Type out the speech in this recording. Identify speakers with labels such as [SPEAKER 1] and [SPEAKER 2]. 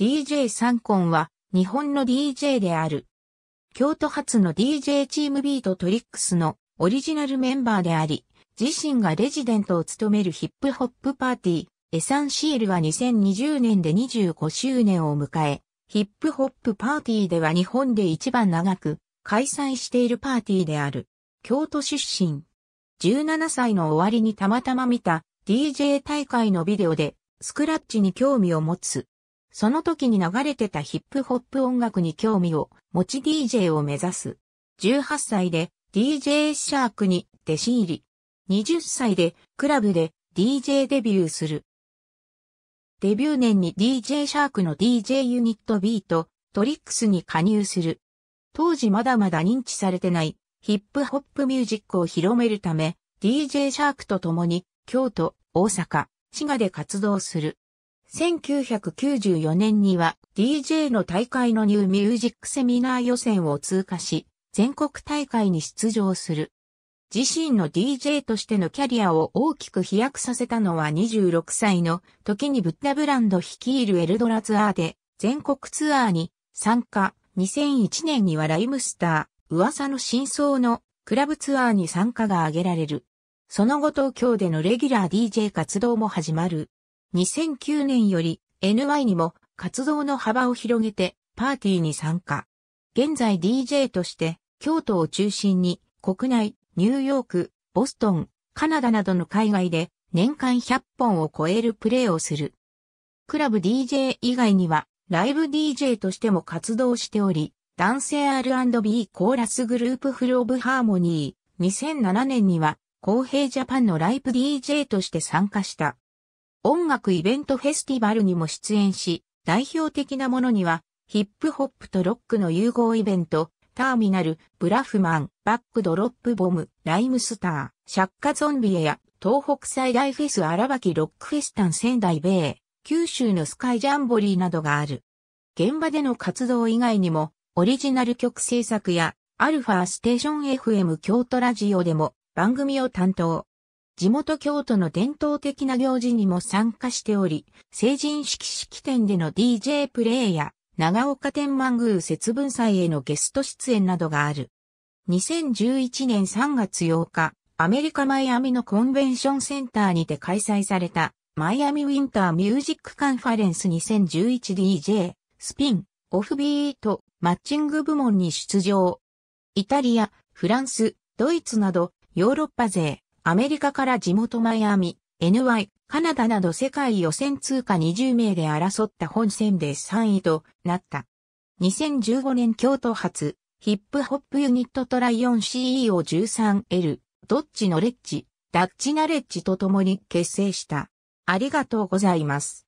[SPEAKER 1] DJ サンコンは日本の DJ である。京都発の DJ チームビートトリックスのオリジナルメンバーであり、自身がレジデントを務めるヒップホップパーティー、エサンシールは2020年で25周年を迎え、ヒップホップパーティーでは日本で一番長く開催しているパーティーである。京都出身。17歳の終わりにたまたま見た DJ 大会のビデオでスクラッチに興味を持つその時に流れてたヒップホップ音楽に興味を持ち DJ を目指す。18歳で DJ シャークに弟子入り。20歳でクラブで DJ デビューする。デビュー年に DJ シャークの DJ ユニットビート、トリックスに加入する。当時まだまだ認知されてないヒップホップミュージックを広めるため、DJ シャークと共に京都、大阪、滋賀で活動する。1994年には DJ の大会のニューミュージックセミナー予選を通過し、全国大会に出場する。自身の DJ としてのキャリアを大きく飛躍させたのは26歳の時にブッダブランド率いるエルドラツアーで全国ツアーに参加。2001年にはライムスター、噂の真相のクラブツアーに参加が挙げられる。その後東京でのレギュラー DJ 活動も始まる。2009年より NY にも活動の幅を広げてパーティーに参加。現在 DJ として京都を中心に国内、ニューヨーク、ボストン、カナダなどの海外で年間100本を超えるプレーをする。クラブ DJ 以外にはライブ DJ としても活動しており、男性 R&B コーラスグループフルオブハーモニー2007年には公平ジャパンのライブ DJ として参加した。音楽イベントフェスティバルにも出演し、代表的なものには、ヒップホップとロックの融合イベント、ターミナル、ブラフマン、バックドロップボム、ライムスター、シャッカゾンビエや、東北最大フェス荒脇ロックフェスタン仙台米、九州のスカイジャンボリーなどがある。現場での活動以外にも、オリジナル曲制作や、アルファステーション FM 京都ラジオでも番組を担当。地元京都の伝統的な行事にも参加しており、成人式式典での DJ プレイや、長岡天満宮節分祭へのゲスト出演などがある。2011年3月8日、アメリカマイアミのコンベンションセンターにて開催された、マイアミウィンターミュージックカンファレンス 2011DJ、スピン、オフビート、マッチング部門に出場。イタリア、フランス、ドイツなど、ヨーロッパ勢、アメリカから地元マイアミ、NY、カナダなど世界予選通過20名で争った本戦で3位となった。2015年京都発、ヒップホップユニットトライオン CEO13L、ドッちのレッジ、ダッチナレッジと共に結成した。ありがとうございます。